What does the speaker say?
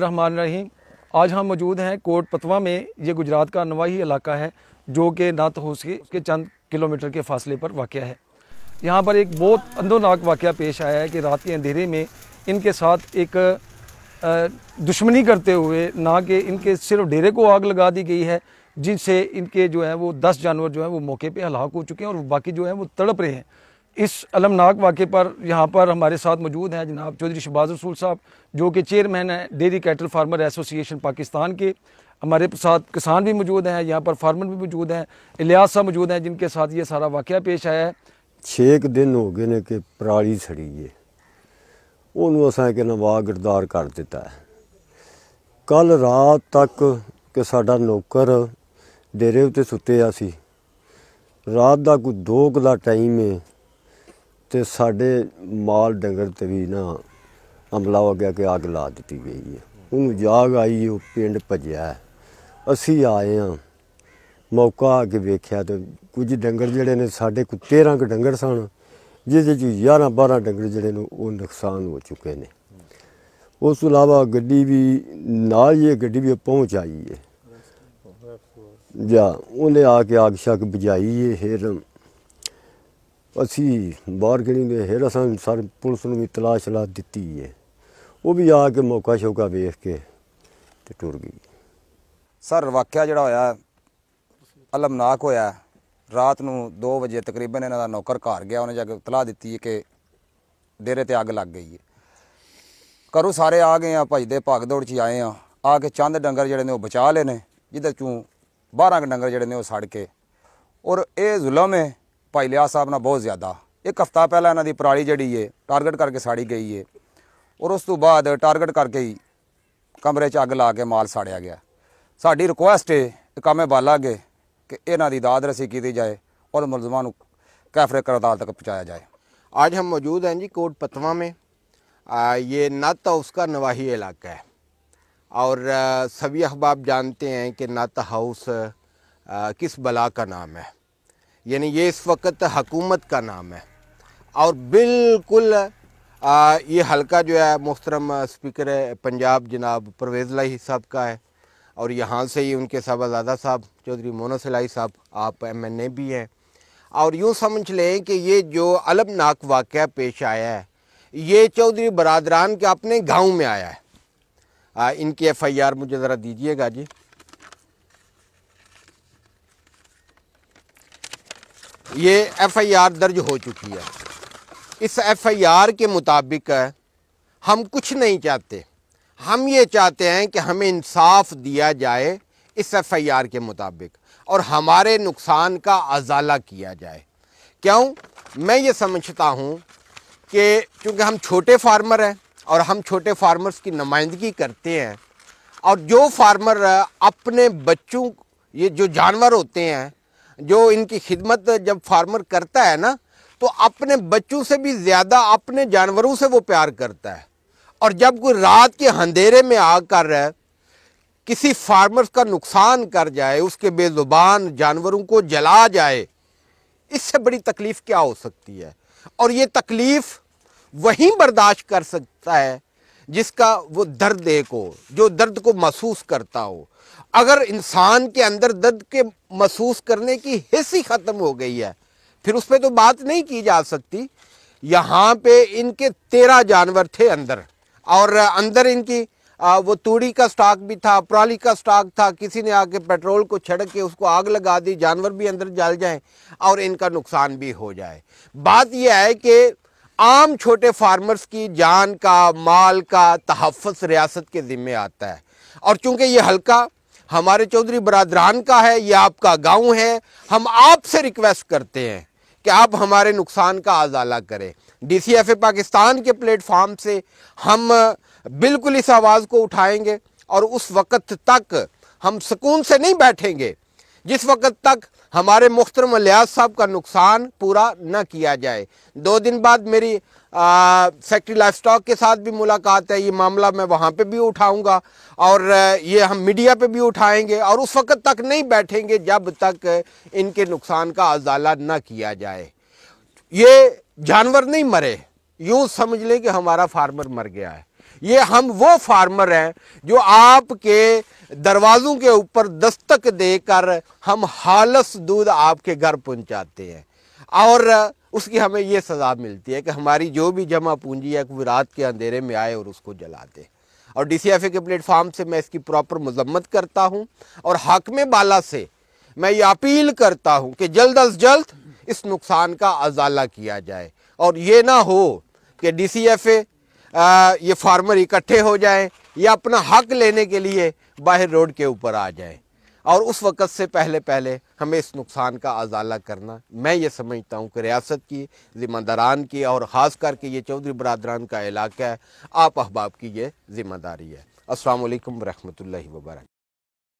रहमान रहीम आज हम मौजूद हैं कोट पतवा में ये गुजरात का नवाही इलाका है जो कि नात तो हो से उसके चंद किलोमीटर के फासले पर वाक़ है यहाँ पर एक बहुत अंदोनाक वाक़ पेश आया है कि रात के अंधेरे में इनके साथ एक दुश्मनी करते हुए ना कि इनके सिर्फ डेरे को आग लगा दी गई है जिनसे इनके जो है वो दस जानवर जो है वो मौके पर हलाक हो चुके हैं और बाकी जो है वो तड़प रहे हैं इस अलमनाक वाक़े पर यहाँ पर हमारे साथ मौजूद हैं जनाब चौधरी शहबाज रसूल साहब जो कि चेयरमैन हैं dairy cattle farmer association Pakistan के हमारे साथ किसान भी मौजूद हैं यहाँ पर फार्मर भी मौजूद हैं इलियास साहब मौजूद हैं जिनके साथ ये सारा वाक़ पेश आया है छे दिन हो गए ने कि पराली सड़ी है ਉਹਨੂੰ ਅਸਾਂ ਕਿ ਨਵਾ ਗਿਰਦਾਰ ਕਰ ਦਿੱਤਾ ਹੈ ਕੱਲ ਰਾਤ ਤੱਕ ਕਿ ਸਾਡਾ ਨੌਕਰ ਡੇਰੇ रात का कोई दो ਰਾਤ ਦਾ ਤੇ ਸਾਡੇ ਮਾਲ ਡੰਗਰ ਤੇ ਵੀ ਨਾ ਹਮਲਾ ਹੋ ਗਿਆ ਕਿ ਅੱਗ ਲਾ ਦਿੱਤੀ ਗਈ ਹੈ ਉਹਨੂੰ ਜਾਗ ਆਈ ਉਹ ਪਿੰਡ ਭਜਿਆ ਅਸੀਂ ਆਏ ਆ ਮੌਕਾ ਆ ਕੇ ਵੇਖਿਆ ਤੇ ਕੁਝ ਡੰਗਰ ਜਿਹੜੇ ਨੇ ਸਾਡੇ ਕੋਲ 13 ਕ ਡੰਗਰ ਸਨ ਜਿਹਦੇ ਚ 11 12 ਡੰਗਰ ਜਿਹੜੇ ਨੇ ਉਹ ਨੁਕਸਾਨ ਹੋ ਚੁੱਕੇ ਨੇ ਉਸ ਤੋਂ ਇਲਾਵਾ ਗੱਡੀ ਵੀ ਨਾਲ ਇਹ ਗੱਡੀ ਵੀ ਪਹੁੰਚ ਆਈ ਹੈ ਜਾ ਉਹਨੇ ਆ ਕੇ ਆਗ ਸ਼ਕ ਬੁਝਾਈ ਇਹ ਹੇਰਮ ਅਸੀਂ ਬਾਹਰ ਗਣੀ ਦੇ ਹੇਰ ਅਸਾਂ ਸਾਰੇ ਪੁਲਿਸ ਨੂੰ ਵੀ ਤਲਾਸ਼ ਲਾ ਦਿੱਤੀ ਹੈ ਉਹ ਵੀ ਆ ਕੇ ਮੌਕਾ ਸ਼ੋਕਾ ਵੇਖ ਕੇ ਤੇ ਟੁਰ ਗਈ ਸਰ ਵਾਕਿਆ ਜਿਹੜਾ ਹੋਇਆ ਅਲਮਨਾਕ ਹੋਇਆ ਰਾਤ ਨੂੰ 2 ਵਜੇ ਤਕਰੀਬਨ ਇਹਨਾਂ ਦਾ ਨੌਕਰ ਘਰ ਗਿਆ ਉਹਨੇ ਜਾ ਕੇ ਤਲਾਹ ਦਿੱਤੀ ਕਿ ਡੇਰੇ ਤੇ ਅੱਗ ਲੱਗ ਗਈ ਹੈ ਕਰੋ ਸਾਰੇ ਆ ਗਏ ਆ ਭਜਦੇ ਭਾਗ ਦੌੜ ਚ ਆਏ ਆ ਆ ਕੇ ਚੰਦ ਡੰਗਰ ਜਿਹੜੇ ਨੇ ਉਹ ਬਚਾ ਲੈਨੇ ਜਿੱਦਾਂ ਜਿਹਦੇ ਚੋਂ 12 ਡੰਗਰ ਜਿਹੜੇ ਨੇ ਉਹ ਸੜ ਕੇ ਔਰ ਇਹ ਜ਼ੁਲਮ ਹੈ ਭਾਈ ਲਿਆ ਸਾਹਿਬ ਨਾਲ ਬਹੁਤ ਜ਼ਿਆਦਾ ਇੱਕ ਹਫਤਾ ਪਹਿਲਾਂ ਇਹਨਾਂ ਦੀ ਪਰਾਲੀ ਜਿਹੜੀ ਏ ਟਾਰਗੇਟ ਕਰਕੇ ਸਾੜੀ ਗਈ ਏ ਔਰ ਉਸ ਤੋਂ ਬਾਅਦ ਟਾਰਗੇਟ ਕਰਕੇ ਹੀ ਕਮਰੇ 'ਚ ਅੱਗ ਲਾ ਕੇ ਮਾਲ ਸਾੜਿਆ ਗਿਆ ਸਾਡੀ ਰਿਕੁਐਸਟ ਏ ਇਕਾਮੇ ਬਾਲਾਗੇ ਕਿ ਇਹਨਾਂ ਦੀ ਦਾਦ ਰਸੀ ਕੀਤੀ ਜਾਏ और मुलजमान को कैफरे कर अदालत तक पहुँचाया जाए आज हम मौजूद हैं जी कोट पतवा में आ, ये नाता उसका नवाही इलाका है और आ, सभी अहबाब जानते हैं कि नाता हाउस आ, किस बला का नाम है यानी ये इस वक्त हकूमत का नाम है और बिल्कुल आ, ये हल्का जो है मोहतरम स्पीकर पंजाब जनाब परवेज़ लाही साहब का है और यहाँ से ही उनके साहबजादा साहब चौधरी मोनस लाई साहब आप एम एन ए भी हैं और यूँ समझ लें कि ये जो अलबनाक वाक़ पेश आया है ये चौधरी बरदरान के अपने गांव में आया है आ, इनकी एफ आई आर मुझे ज़रा दीजिएगा जी ये एफआईआर दर्ज हो चुकी है इस एफआईआर के मुताबिक हम कुछ नहीं चाहते हम ये चाहते हैं कि हमें इंसाफ दिया जाए इस एफआईआर के मुताबिक और हमारे नुकसान का अजाला किया जाए क्यों मैं ये समझता हूँ कि चूँकि हम छोटे फार्मर हैं और हम छोटे फार्मर्स की नुमाइंदगी करते हैं और जो फार्मर अपने बच्चों ये जो जानवर होते हैं जो इनकी खिदमत जब फार्मर करता है ना तो अपने बच्चों से भी ज़्यादा अपने जानवरों से वो प्यार करता है और जब कोई रात के अंधेरे में आग कर रहा है किसी फार्मर का नुकसान कर जाए उसके बेजुबान जानवरों को जला जाए इससे बड़ी तकलीफ़ क्या हो सकती है और ये तकलीफ़ वहीं बर्दाश्त कर सकता है जिसका वो दर्द एक हो जो दर्द को महसूस करता हो अगर इंसान के अंदर दर्द के महसूस करने की हिस्स ही ख़त्म हो गई है फिर उस पर तो बात नहीं की जा सकती यहाँ पे इनके तेरह जानवर थे अंदर और अंदर इनकी आ, वो तूड़ी का स्टॉक भी था पराली का स्टॉक था किसी ने आके पेट्रोल को छड़क के उसको आग लगा दी जानवर भी अंदर जल जाए और इनका नुकसान भी हो जाए बात यह है कि आम छोटे फार्मर्स की जान का माल का तहफ़ रियासत के ज़िम्मे आता है और चूँकि ये हल्का हमारे चौधरी बरदरान का है ये आपका गांव है हम आपसे रिक्वेस्ट करते हैं कि आप हमारे नुकसान का अजाला करें D C F A Pakistan के प्लेटफार्म से हम बिल्कुल इस आवाज़ को उठाएंगे और उस वक़्त तक हम सुकून से नहीं बैठेंगे जिस वक्त तक हमारे मुख्तर लियाज साहब का नुकसान पूरा न किया जाए दो दिन बाद मेरी फैक्ट्री लाइफ स्टॉक के साथ भी मुलाकात है ये मामला मैं वहाँ पे भी उठाऊंगा और ये हम मीडिया पे भी उठाएंगे और उस वक्त तक नहीं बैठेंगे जब तक इनके नुकसान का अजाला न किया जाए ये जानवर नहीं मरे यूँ समझ लें कि हमारा फार्मर मर गया है ये हम वो फार्मर हैं जो आपके दरवाज़ों के ऊपर दस्तक देकर हम हालस दूध आपके घर पहुंचाते हैं और उसकी हमें ये सज़ा मिलती है कि हमारी जो भी जमा पूंजी है वो रात के अंधेरे में आए और उसको जला दे और डी सी एफ ए के प्लेटफार्म से मैं इसकी प्रॉपर मजम्मत करता हूँ और हाकमे बाला से मैं ये अपील करता हूँ कि जल्द अज जल्द इस नुकसान का अजाला किया जाए और ये ना हो कि डी सी एफ ए आ, ये फार्मर इकट्ठे हो जाएं या अपना हक लेने के लिए बाहर रोड के ऊपर आ जाएं और उस वक़्त से पहले पहले हमें इस नुकसान का अजाला करना मैं ये समझता हूँ कि रियासत की ज़िम्मेदारान की और ख़ास करके ये चौधरी बरदरान का इलाका है आप अहबाब की ये ज़िम्मेदारी है असलकम वरहमल वर्क